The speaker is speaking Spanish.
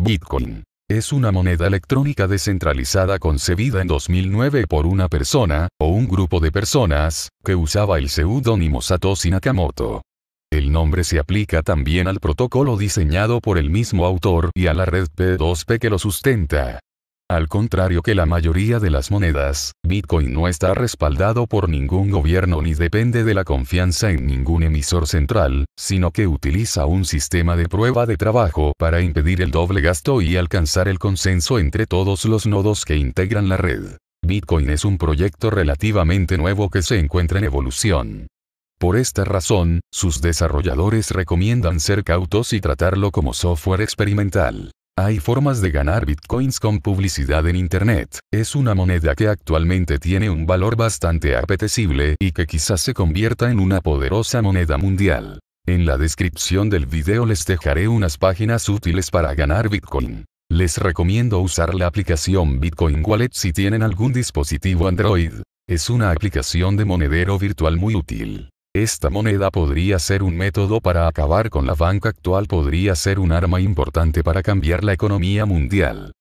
Bitcoin. Es una moneda electrónica descentralizada concebida en 2009 por una persona, o un grupo de personas, que usaba el seudónimo Satoshi Nakamoto. El nombre se aplica también al protocolo diseñado por el mismo autor y a la red P2P que lo sustenta. Al contrario que la mayoría de las monedas, Bitcoin no está respaldado por ningún gobierno ni depende de la confianza en ningún emisor central, sino que utiliza un sistema de prueba de trabajo para impedir el doble gasto y alcanzar el consenso entre todos los nodos que integran la red. Bitcoin es un proyecto relativamente nuevo que se encuentra en evolución. Por esta razón, sus desarrolladores recomiendan ser cautos y tratarlo como software experimental. Hay formas de ganar bitcoins con publicidad en Internet. Es una moneda que actualmente tiene un valor bastante apetecible y que quizás se convierta en una poderosa moneda mundial. En la descripción del video les dejaré unas páginas útiles para ganar bitcoin. Les recomiendo usar la aplicación Bitcoin Wallet si tienen algún dispositivo Android. Es una aplicación de monedero virtual muy útil. Esta moneda podría ser un método para acabar con la banca actual, podría ser un arma importante para cambiar la economía mundial.